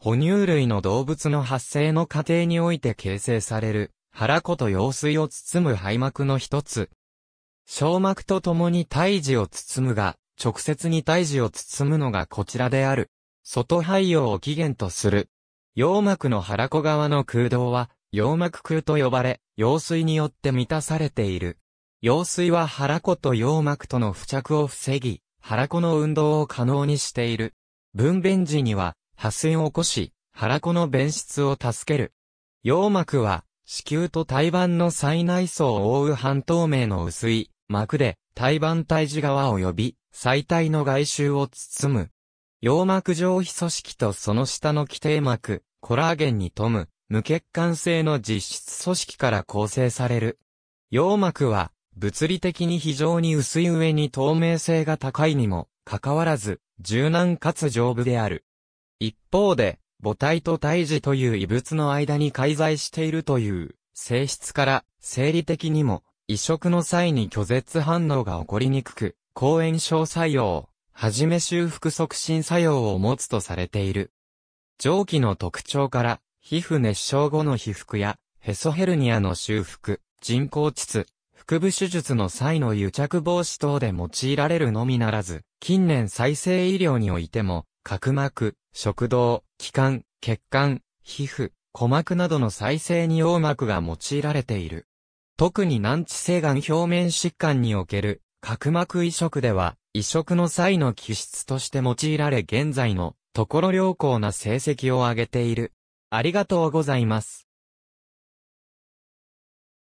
哺乳類の動物の発生の過程において形成される、腹子と羊水を包む肺膜の一つ。小膜と共に胎児を包むが、直接に胎児を包むのがこちらである。外肺葉を起源とする。羊膜の腹子側の空洞は、羊膜空と呼ばれ、羊水によって満たされている。羊水は腹子と羊膜との付着を防ぎ、腹子の運動を可能にしている。分娩時には、破線を起こし、腹子の便質を助ける。羊膜は、子宮と胎盤の最内層を覆う半透明の薄い膜で、胎盤胎児側及び、最体の外周を包む。羊膜上皮組織とその下の基底膜、コラーゲンに富む、無血管性の実質組織から構成される。羊膜は、物理的に非常に薄い上に透明性が高いにも、かかわらず、柔軟かつ丈夫である。一方で、母体と胎児という異物の間に介在しているという性質から、生理的にも、移植の際に拒絶反応が起こりにくく、抗炎症作用、はじめ修復促進作用を持つとされている。蒸気の特徴から、皮膚熱傷後の被覆や、ヘソヘルニアの修復、人工膣、腹部手術の際の癒着防止等で用いられるのみならず、近年再生医療においても、角膜、食道、気管、血管、皮膚、鼓膜などの再生に葉膜が用いられている。特に難治性がん表面疾患における角膜移植では、移植の際の気質として用いられ現在のところ良好な成績を上げている。ありがとうございます。